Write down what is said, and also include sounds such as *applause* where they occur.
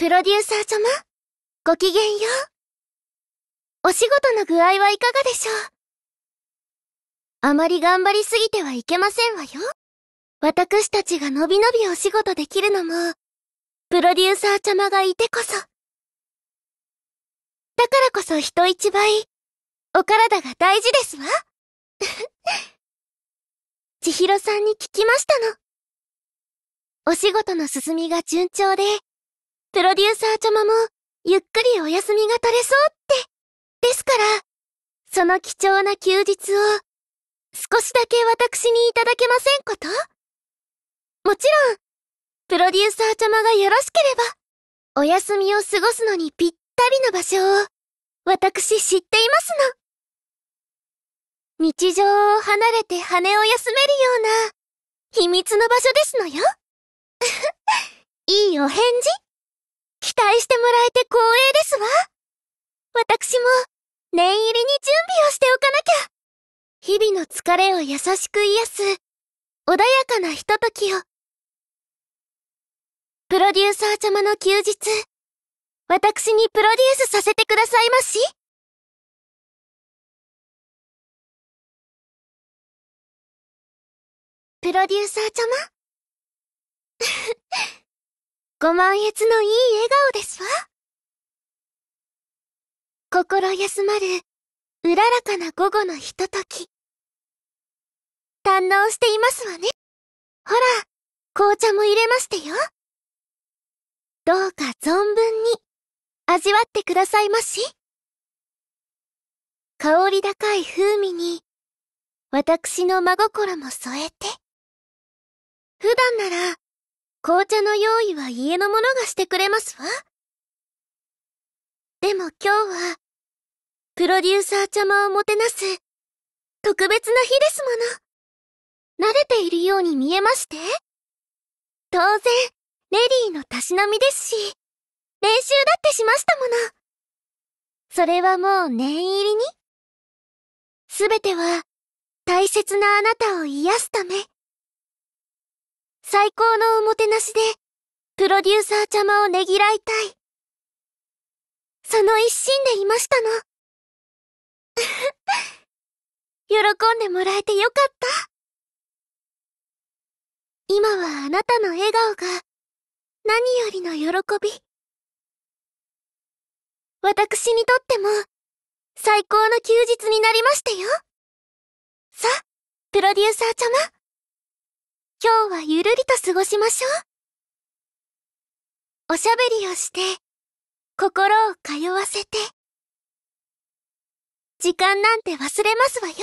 プロデューサー様、ごきげんよう。お仕事の具合はいかがでしょうあまり頑張りすぎてはいけませんわよ。私たちがのびのびお仕事できるのも、プロデューサー様がいてこそ。だからこそ人一倍、お体が大事ですわ。*laughs* 千尋さんに聞きましたの。お仕事の進みが順調で、プロデューサーちゃまも、ゆっくりお休みが取れそうって。ですから、その貴重な休日を、少しだけ私にいただけませんこともちろん、プロデューサーちゃまがよろしければ、お休みを過ごすのにぴったりの場所を、私知っていますの。日常を離れて羽を休めるような、秘密の場所ですのよ。*laughs* いいお返事待してもらえて光栄ですわ。私も、念入りに準備をしておかなきゃ。日々の疲れを優しく癒す、穏やかなひとときを。プロデューサー様の休日、私にプロデュースさせてくださいまし。プロデューサー様 *laughs* ご満悦のいい笑顔ですわ。心休まる、うららかな午後のひととき。堪能していますわね。ほら、紅茶も入れましてよ。どうか存分に味わってくださいまし。香り高い風味に、私の真心も添えて。普段なら、紅茶の用意は家の者がしてくれますわ。でも今日は、プロデューサー様をもてなす、特別な日ですもの。慣れているように見えまして。当然、レディーのたしなみですし、練習だってしましたもの。それはもう念入りに。すべては、大切なあなたを癒すため。最高のおもてなしで、プロデューサーちゃまをねぎらいたい。その一心でいましたの。*laughs* 喜んでもらえてよかった。今はあなたの笑顔が何よりの喜び。私にとっても最高の休日になりましたよ。さ、プロデューサーちゃま。今日はゆるりと過ごしましょう。おしゃべりをして、心を通わせて。時間なんて忘れますわよ。